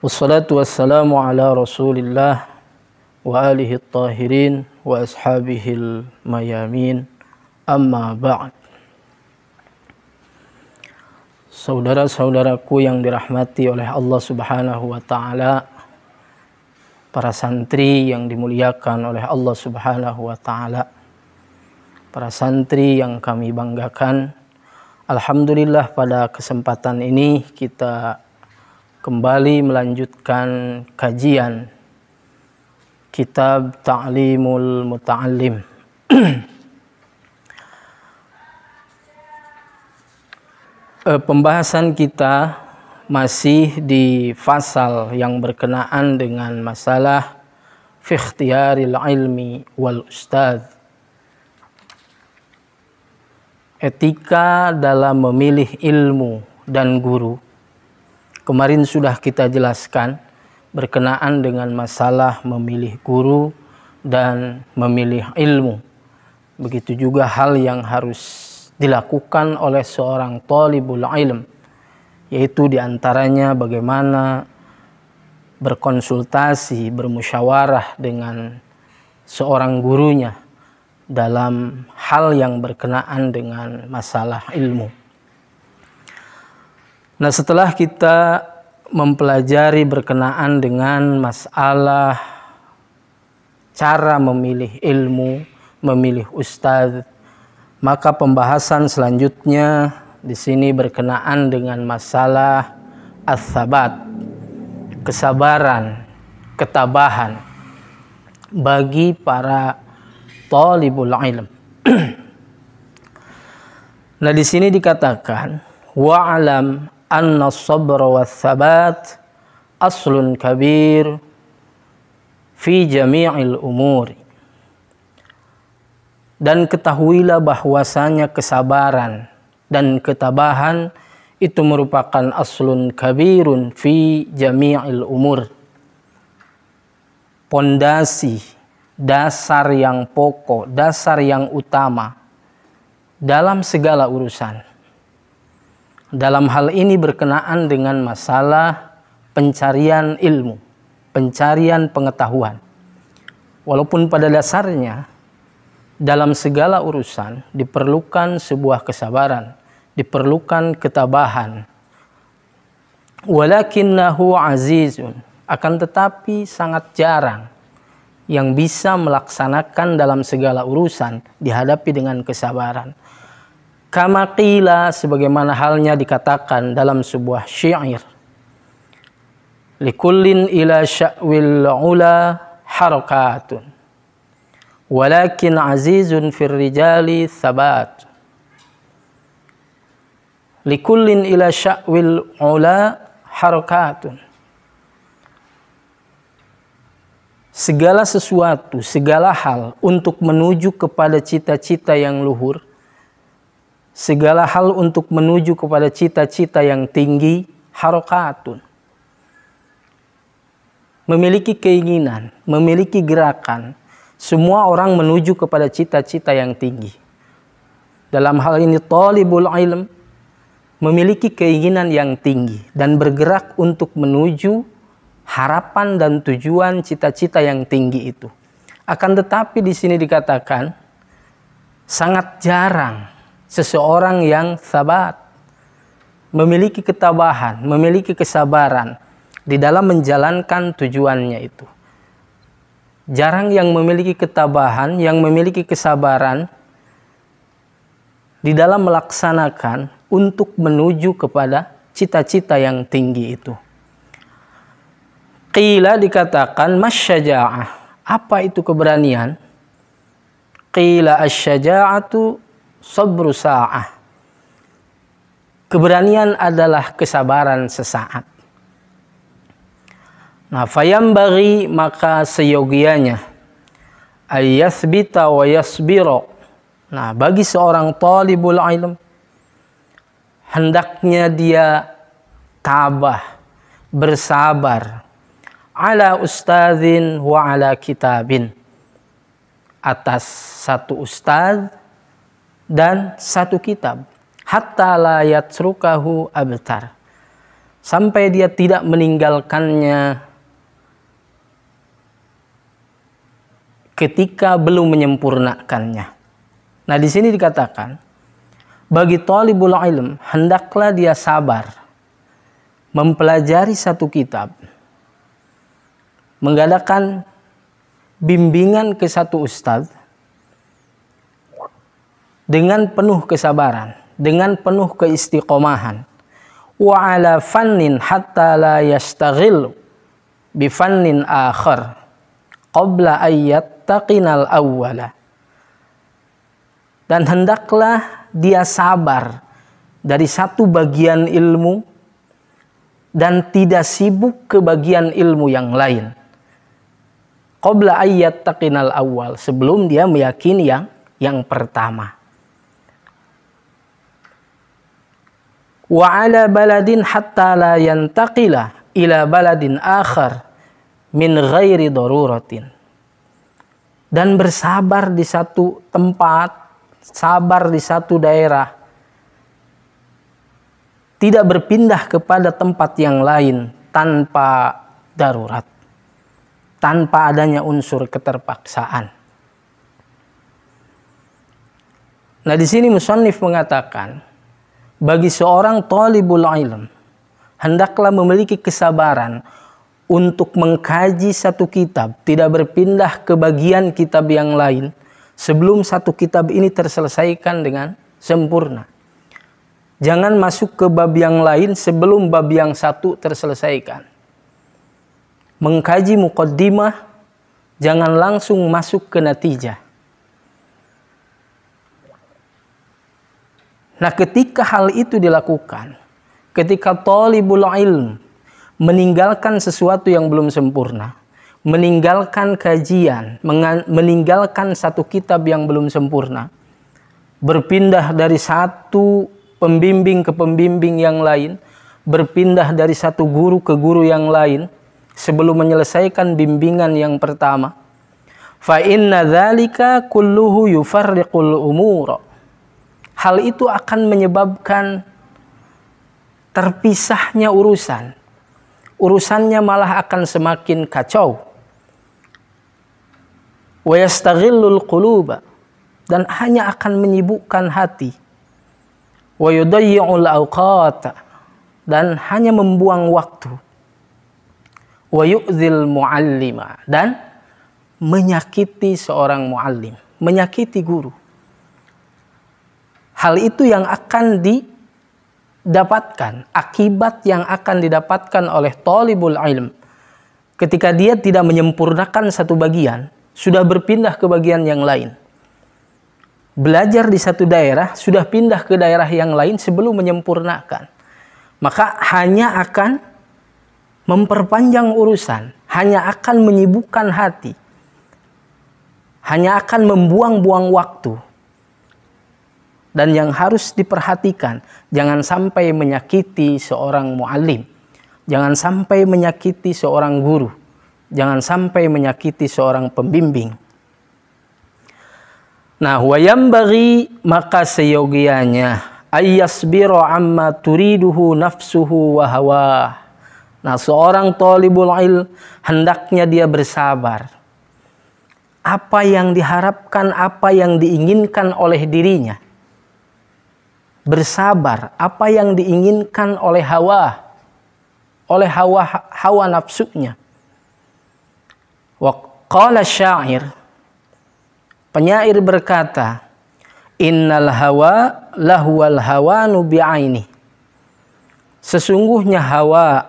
Wassalatu wassalamu ala rasulillah wa alihi tahirin wa ashabihil mayamin amma ba'd Saudara-saudaraku yang dirahmati oleh Allah subhanahu wa ta'ala Para santri yang dimuliakan oleh Allah subhanahu wa ta'ala Para santri yang kami banggakan Alhamdulillah pada kesempatan ini kita kembali melanjutkan kajian kitab Ta'limul Muta'allim eh, pembahasan kita masih di fasal yang berkenaan dengan masalah fikhtiyaril ilmi wal ustadz etika dalam memilih ilmu dan guru Kemarin sudah kita jelaskan berkenaan dengan masalah memilih guru dan memilih ilmu. Begitu juga hal yang harus dilakukan oleh seorang talibul ilm yaitu diantaranya bagaimana berkonsultasi, bermusyawarah dengan seorang gurunya dalam hal yang berkenaan dengan masalah ilmu. Nah, setelah kita mempelajari berkenaan dengan masalah cara memilih ilmu, memilih ustadz, maka pembahasan selanjutnya di sini berkenaan dengan masalah as-sabat, kesabaran, ketabahan bagi para talibul ilm. nah di sini dikatakan wa'alam anna sabra wa thabat aslun kabir fi jami'il umuri dan ketahuilah bahwasanya kesabaran dan ketabahan itu merupakan aslun kabirun fi jami'il umur pondasi dasar yang pokok dasar yang utama dalam segala urusan dalam hal ini berkenaan dengan masalah pencarian ilmu, pencarian pengetahuan. Walaupun pada dasarnya dalam segala urusan diperlukan sebuah kesabaran, diperlukan ketabahan. Walakinnahu azizun, akan tetapi sangat jarang yang bisa melaksanakan dalam segala urusan dihadapi dengan kesabaran. Kama sebagaimana halnya dikatakan dalam sebuah syair. Likullin ila sya'wil ula harakatun. Walakin azizun fir rijali thabat. Likullin ila sya'wil ula harakatun. Segala sesuatu, segala hal untuk menuju kepada cita-cita yang luhur segala hal untuk menuju kepada cita-cita yang tinggi harokatun memiliki keinginan, memiliki gerakan. Semua orang menuju kepada cita-cita yang tinggi. Dalam hal ini talibul ilm memiliki keinginan yang tinggi dan bergerak untuk menuju harapan dan tujuan cita-cita yang tinggi itu. Akan tetapi di sini dikatakan sangat jarang seseorang yang sabat, memiliki ketabahan, memiliki kesabaran di dalam menjalankan tujuannya itu. Jarang yang memiliki ketabahan, yang memiliki kesabaran di dalam melaksanakan untuk menuju kepada cita-cita yang tinggi itu. Qila dikatakan masyaja'ah. Apa itu keberanian? Qila asyaja'atu sabru sa'ah. Keberanian adalah kesabaran sesaat. Nah, fayam bagi maka seyogianya ayasbita wa yasbiro. Nah, bagi seorang talibul ilm hendaknya dia tabah, bersabar ala ustazin wa ala kitabin atas satu ustaz dan satu kitab hatta la yatsrukahu abtar sampai dia tidak meninggalkannya ketika belum menyempurnakannya. Nah, di sini dikatakan bagi talibul ilm hendaklah dia sabar mempelajari satu kitab mengadakan bimbingan ke satu ustadz dengan penuh kesabaran, dengan penuh keistiqomahan. Wa ala fannin hatta la yastaghil bi fannin akhar qabla ayat taqinal awwala. Dan hendaklah dia sabar dari satu bagian ilmu dan tidak sibuk ke bagian ilmu yang lain. Qabla ayat taqinal awal sebelum dia meyakini yang yang pertama. wa ala baladin hatta la yantaqila ila baladin akhar min ghairi daruratin dan bersabar di satu tempat sabar di satu daerah tidak berpindah kepada tempat yang lain tanpa darurat tanpa adanya unsur keterpaksaan nah di sini musonif mengatakan bagi seorang talibul ilm hendaklah memiliki kesabaran untuk mengkaji satu kitab, tidak berpindah ke bagian kitab yang lain sebelum satu kitab ini terselesaikan dengan sempurna. Jangan masuk ke bab yang lain sebelum bab yang satu terselesaikan. Mengkaji muqaddimah jangan langsung masuk ke natijah Nah, ketika hal itu dilakukan, ketika tolibul ilm meninggalkan sesuatu yang belum sempurna, meninggalkan kajian, meninggalkan satu kitab yang belum sempurna, berpindah dari satu pembimbing ke pembimbing yang lain, berpindah dari satu guru ke guru yang lain, sebelum menyelesaikan bimbingan yang pertama, fa inna dzalika kulluhu yufarriqul umura hal itu akan menyebabkan terpisahnya urusan. Urusannya malah akan semakin kacau. Wayastaghillul quluba dan hanya akan menyibukkan hati. Wayudayyi'ul awqata dan hanya membuang waktu. Wayu'zil muallima dan menyakiti seorang muallim, menyakiti guru hal itu yang akan didapatkan, akibat yang akan didapatkan oleh tolibul ilm. Ketika dia tidak menyempurnakan satu bagian, sudah berpindah ke bagian yang lain. Belajar di satu daerah, sudah pindah ke daerah yang lain sebelum menyempurnakan. Maka hanya akan memperpanjang urusan, hanya akan menyibukkan hati, hanya akan membuang-buang waktu, dan yang harus diperhatikan jangan sampai menyakiti seorang muallim jangan sampai menyakiti seorang guru jangan sampai menyakiti seorang pembimbing nah wayam bagi maka seyogianya ayasbiro amma turiduhu nafsuhu wa nah seorang tolibul il hendaknya dia bersabar apa yang diharapkan apa yang diinginkan oleh dirinya bersabar apa yang diinginkan oleh hawa oleh hawa hawa nafsunya waqala syair penyair berkata innal hawa lahuwal hawanu bi'aini sesungguhnya hawa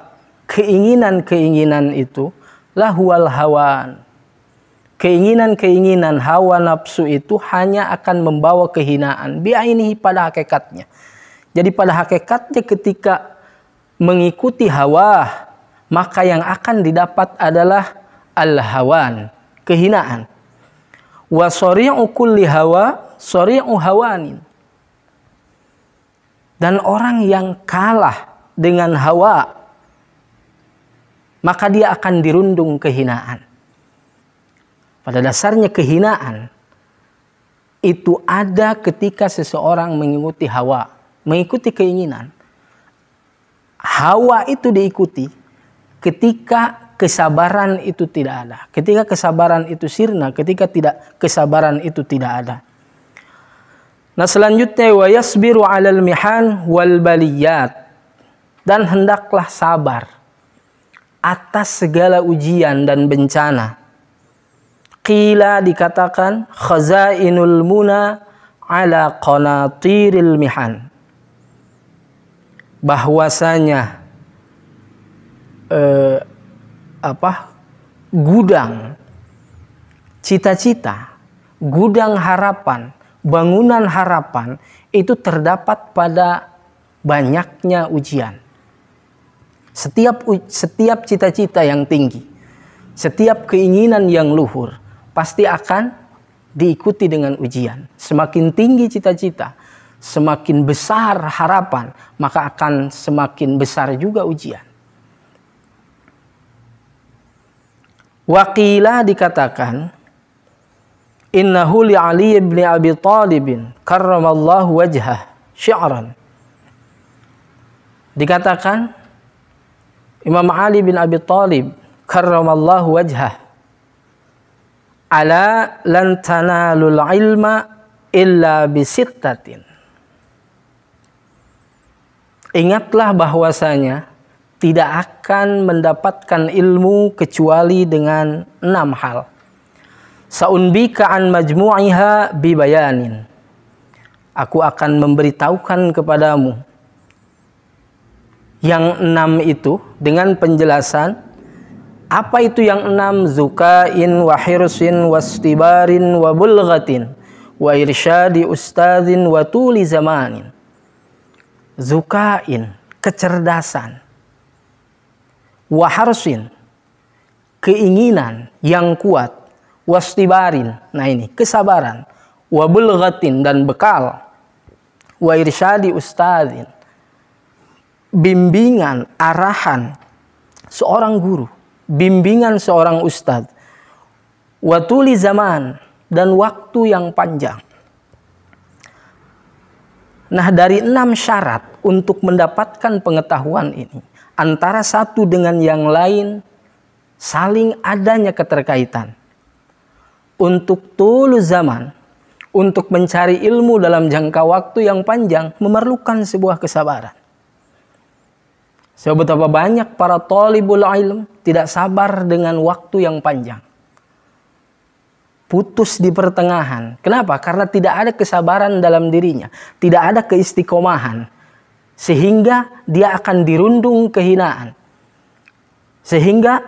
keinginan-keinginan itu lahuwal hawan keinginan-keinginan hawa nafsu itu hanya akan membawa kehinaan ini pada hakikatnya. Jadi pada hakikatnya ketika mengikuti hawa, maka yang akan didapat adalah al-hawan, kehinaan. Wa sari'u kulli hawa, sari'u hawanin. Dan orang yang kalah dengan hawa, maka dia akan dirundung kehinaan. Pada dasarnya kehinaan itu ada ketika seseorang mengikuti hawa, mengikuti keinginan. Hawa itu diikuti ketika kesabaran itu tidak ada. Ketika kesabaran itu sirna, ketika tidak kesabaran itu tidak ada. Nah selanjutnya wa yasbiru alal mihan wal baliyat dan hendaklah sabar atas segala ujian dan bencana Qila dikatakan khazainul muna ala qanatiril mihan. Bahwasanya eh, apa? gudang cita-cita, gudang harapan, bangunan harapan itu terdapat pada banyaknya ujian. Setiap setiap cita-cita yang tinggi, setiap keinginan yang luhur, pasti akan diikuti dengan ujian. Semakin tinggi cita-cita, semakin besar harapan, maka akan semakin besar juga ujian. Wakila dikatakan, Innahu li Ali ibn Abi Talibin karramallahu wajhah syi'ran. Dikatakan, Imam Ali bin Abi Talib karramallahu wajhah ala lantana lul ilma illa bisittatin. Ingatlah bahwasanya tidak akan mendapatkan ilmu kecuali dengan enam hal. Saunbika an majmu'iha bibayanin. Aku akan memberitahukan kepadamu yang enam itu dengan penjelasan apa itu yang enam? Zukain wa hirsin wastibarin wa bulghatin wa irsyadi ustadzin wa tuli zamanin. Zukain, kecerdasan. Wa harsin, keinginan yang kuat. Wastibarin, nah ini kesabaran. Wa bulghatin dan bekal. Wa irsyadi ustadzin. Bimbingan, arahan seorang guru bimbingan seorang ustadz, watuli zaman dan waktu yang panjang. Nah dari enam syarat untuk mendapatkan pengetahuan ini, antara satu dengan yang lain saling adanya keterkaitan. Untuk tulu zaman, untuk mencari ilmu dalam jangka waktu yang panjang memerlukan sebuah kesabaran. Sebab banyak para tolibul ilm tidak sabar dengan waktu yang panjang. Putus di pertengahan. Kenapa? Karena tidak ada kesabaran dalam dirinya. Tidak ada keistikomahan, Sehingga dia akan dirundung kehinaan. Sehingga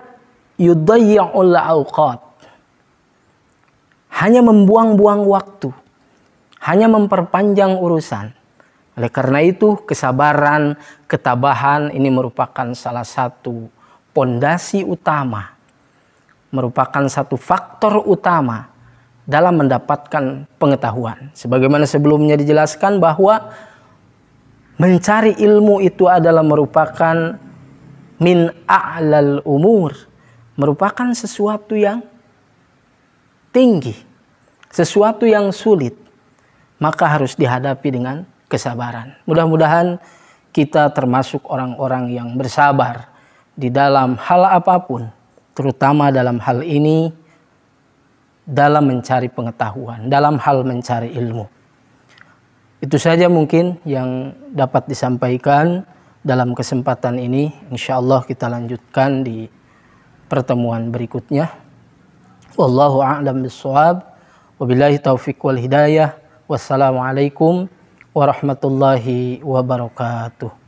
yudayya'ul awqad. Hanya membuang-buang waktu. Hanya memperpanjang urusan. Oleh karena itu, kesabaran, ketabahan ini merupakan salah satu pondasi utama, merupakan satu faktor utama dalam mendapatkan pengetahuan. Sebagaimana sebelumnya dijelaskan bahwa mencari ilmu itu adalah merupakan min a'lal umur, merupakan sesuatu yang tinggi, sesuatu yang sulit, maka harus dihadapi dengan kesabaran. Mudah-mudahan kita termasuk orang-orang yang bersabar di dalam hal apapun, terutama dalam hal ini, dalam mencari pengetahuan, dalam hal mencari ilmu. Itu saja mungkin yang dapat disampaikan dalam kesempatan ini. Insya Allah kita lanjutkan di pertemuan berikutnya. Wallahu a'lam bi'ssawab Wabillahi taufiq wal hidayah. Wassalamualaikum warahmatullahi wabarakatuh.